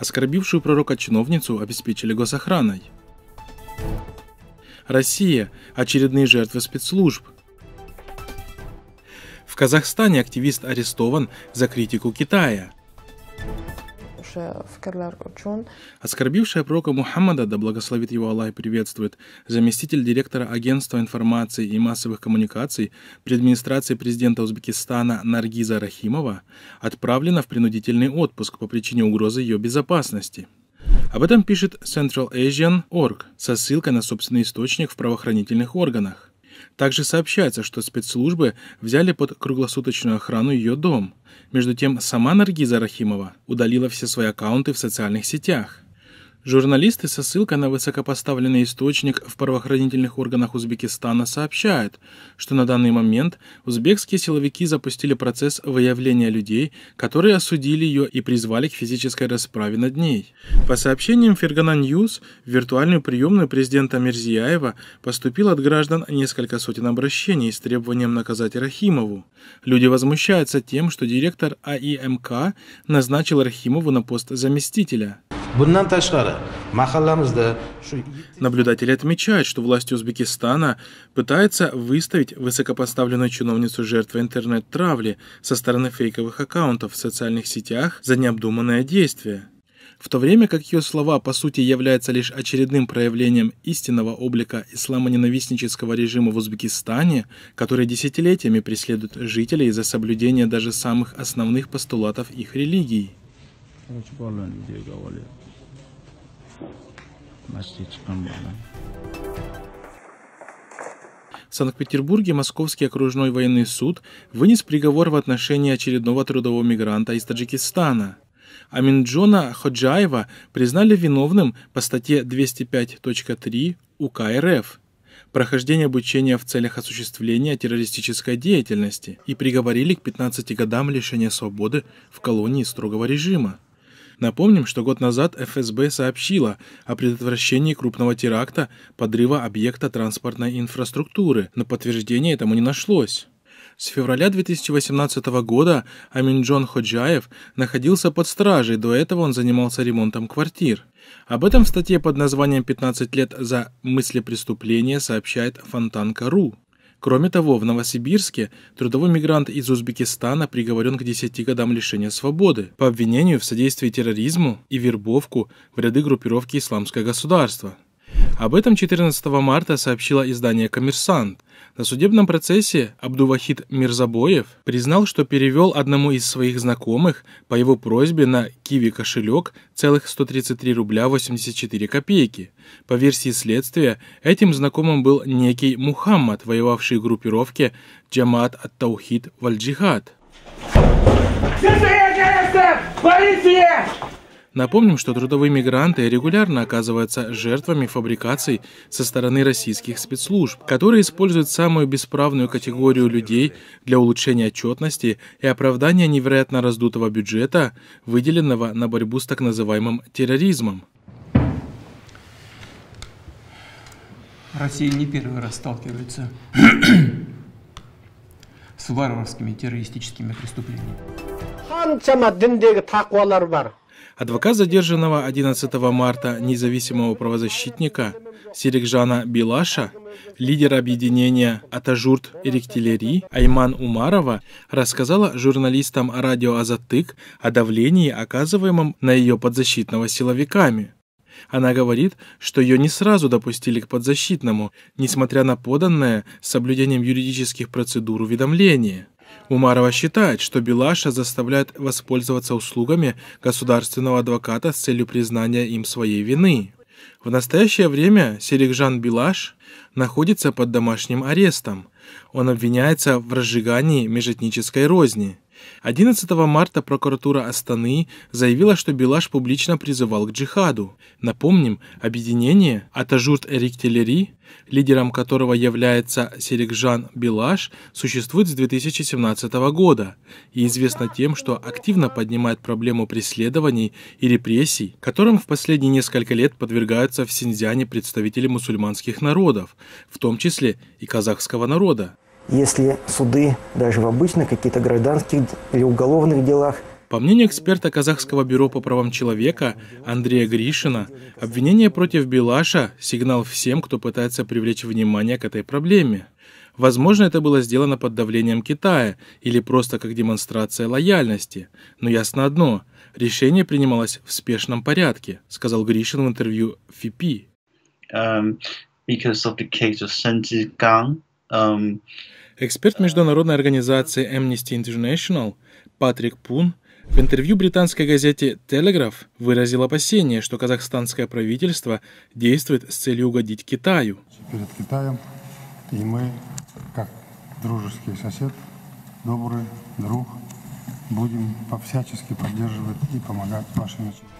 Оскорбившую пророка чиновницу обеспечили госохраной. Россия – очередные жертвы спецслужб. В Казахстане активист арестован за критику Китая – o'sha fikrlar uchun оскорбившая пророка Мухаммада, да благословит его Аллах и приветствует, заместитель директора Агентства информации и массовых коммуникаций при администрации президента Узбекистана Наргиза Рахимова отправлена в принудительный отпуск по причине угрозы ее безопасности. Об этом пишет Central Asian Org со ссылкой на собственный источник в правоохранительных органах. Также сообщается, что спецслужбы взяли под круглосуточную охрану ее дом. Между тем, сама Наргиза Рахимова удалила все свои аккаунты в социальных сетях. Журналисты со ссылкой на высокопоставленный источник в правоохранительных органах Узбекистана сообщают, что на данный момент узбекские силовики запустили процесс выявления людей, которые осудили ее и призвали к физической расправе над ней. По сообщениям Фергана Ньюс, в виртуальную приемную президента Мерзияева поступил от граждан несколько сотен обращений с требованием наказать Рахимову. Люди возмущаются тем, что директор АИМК назначил Рахимову на пост заместителя. Наблюдатели отмечают, что власти Узбекистана пытаются выставить высокопоставленную чиновницу жертвой интернет-травли со стороны фейковых аккаунтов в социальных сетях за необдуманное действие. В то время как ее слова по сути являются лишь очередным проявлением истинного облика исламоненавистнического режима в Узбекистане, который десятилетиями преследует жителей за соблюдение даже самых основных постулатов их религии – Короче, баланы видеога оlyapti. Masjidga chiqqan В Санкт-Петербурге Московский окружной военный суд вынес приговор в отношении очередного трудового мигранта из Таджикистана. Аминджона Ходжаева признали виновным по статье 205.3 УК РФ прохождение обучения в целях осуществления террористической деятельности и приговорили к 15 годам лишения свободы в колонии строгого режима. Напомним, что год назад ФСБ сообщила о предотвращении крупного теракта подрыва объекта транспортной инфраструктуры, но подтверждения этому не нашлось. С февраля 2018 года Аминджон Ходжаев находился под стражей, до этого он занимался ремонтом квартир. Об этом в статье под названием «15 лет за мысли преступления» сообщает Фонтанка.ру. Кроме того, в Новосибирске трудовой мигрант из Узбекистана приговорен к 10 годам лишения свободы по обвинению в содействии терроризму и вербовку в ряды группировки «Исламское государство». Об этом 14 марта сообщило издание «Коммерсант». На судебном процессе Абдувахид Мирзабоев признал, что перевел одному из своих знакомых по его просьбе на Киви кошелек целых 133 рубля 84 копейки. По версии следствия, этим знакомым был некий Мухаммад, воевавший в группировке Джамат Ат-Таухид Валь-Джихад. Полиция! Напомним, что трудовые мигранты регулярно оказываются жертвами фабрикаций со стороны российских спецслужб, которые используют самую бесправную категорию людей для улучшения отчетности и оправдания невероятно раздутого бюджета, выделенного на борьбу с так называемым терроризмом. Россия не первый раз сталкивается с варварскими террористическими преступлениями. Адвокат задержанного 11 марта независимого правозащитника Серикжана Билаша, лидер объединения «Атажурт Эриктилери» Айман Умарова рассказала журналистам радио «Азатык» о давлении, оказываемом на ее подзащитного силовиками. Она говорит, что ее не сразу допустили к подзащитному, несмотря на поданное с соблюдением юридических процедур уведомление. Умарова считает, что Белаша заставляет воспользоваться услугами государственного адвоката с целью признания им своей вины. В настоящее время Селикжан Белаш находится под домашним арестом. Он обвиняется в разжигании межэтнической розни – 11 марта прокуратура Астаны заявила, что Билаш публично призывал к джихаду. Напомним, объединение Атажурт Эрик Телери, лидером которого является Серикжан Билаш, существует с 2017 года и известно тем, что активно поднимает проблему преследований и репрессий, которым в последние несколько лет подвергаются в Синьцзяне представители мусульманских народов, в том числе и казахского народа если суды даже в обычных каких-то гражданских или уголовных делах по мнению эксперта Казахского бюро по правам человека Андрея Гришина, обвинение против Белаша – сигнал всем, кто пытается привлечь внимание к этой проблеме. Возможно, это было сделано под давлением Китая или просто как демонстрация лояльности. Но ясно одно – решение принималось в спешном порядке, сказал Гришин в интервью ФИПИ. Um, because of the case of Эксперт международной организации Amnesty International Патрик Пун в интервью британской газете «Телеграф» выразил опасение, что казахстанское правительство действует с целью угодить Китаю. Перед Китаем и мы, как дружеский сосед, добрый друг, будем по всячески поддерживать и помогать вашим начальникам.